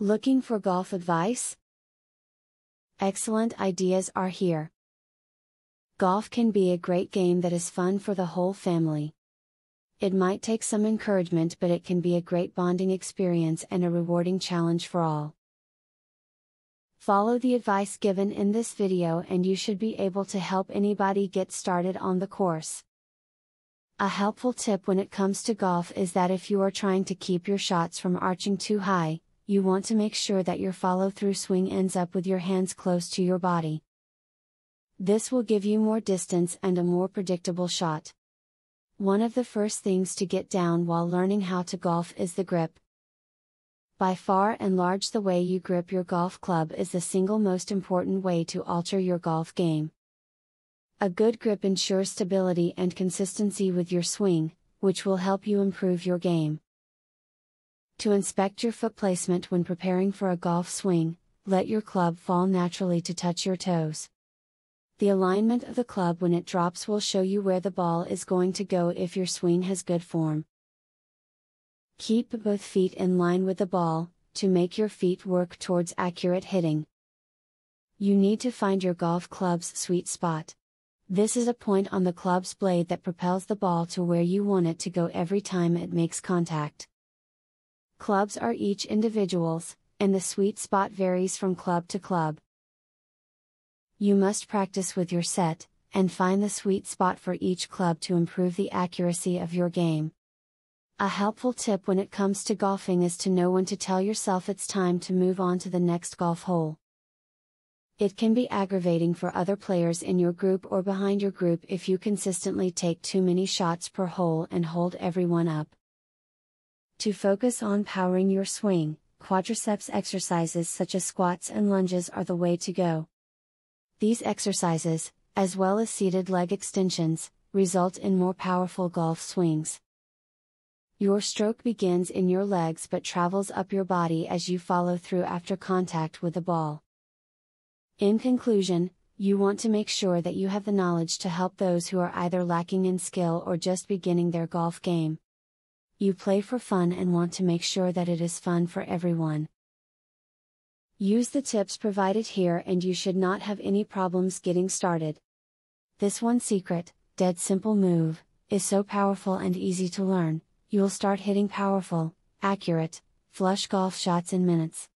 Looking for golf advice? Excellent ideas are here. Golf can be a great game that is fun for the whole family. It might take some encouragement, but it can be a great bonding experience and a rewarding challenge for all. Follow the advice given in this video and you should be able to help anybody get started on the course. A helpful tip when it comes to golf is that if you are trying to keep your shots from arching too high, you want to make sure that your follow through swing ends up with your hands close to your body. This will give you more distance and a more predictable shot. One of the first things to get down while learning how to golf is the grip. By far and large, the way you grip your golf club is the single most important way to alter your golf game. A good grip ensures stability and consistency with your swing, which will help you improve your game. To inspect your foot placement when preparing for a golf swing, let your club fall naturally to touch your toes. The alignment of the club when it drops will show you where the ball is going to go if your swing has good form. Keep both feet in line with the ball, to make your feet work towards accurate hitting. You need to find your golf club's sweet spot. This is a point on the club's blade that propels the ball to where you want it to go every time it makes contact. Clubs are each individuals, and the sweet spot varies from club to club. You must practice with your set, and find the sweet spot for each club to improve the accuracy of your game. A helpful tip when it comes to golfing is to know when to tell yourself it's time to move on to the next golf hole. It can be aggravating for other players in your group or behind your group if you consistently take too many shots per hole and hold everyone up. To focus on powering your swing, quadriceps exercises such as squats and lunges are the way to go. These exercises, as well as seated leg extensions, result in more powerful golf swings. Your stroke begins in your legs but travels up your body as you follow through after contact with the ball. In conclusion, you want to make sure that you have the knowledge to help those who are either lacking in skill or just beginning their golf game you play for fun and want to make sure that it is fun for everyone. Use the tips provided here and you should not have any problems getting started. This one secret, dead simple move, is so powerful and easy to learn, you'll start hitting powerful, accurate, flush golf shots in minutes.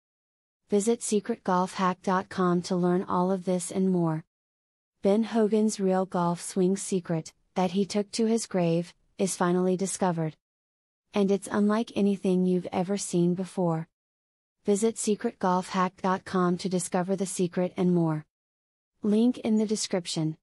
Visit secretgolfhack.com to learn all of this and more. Ben Hogan's real golf swing secret, that he took to his grave, is finally discovered and it's unlike anything you've ever seen before. Visit secretgolfhack.com to discover the secret and more. Link in the description.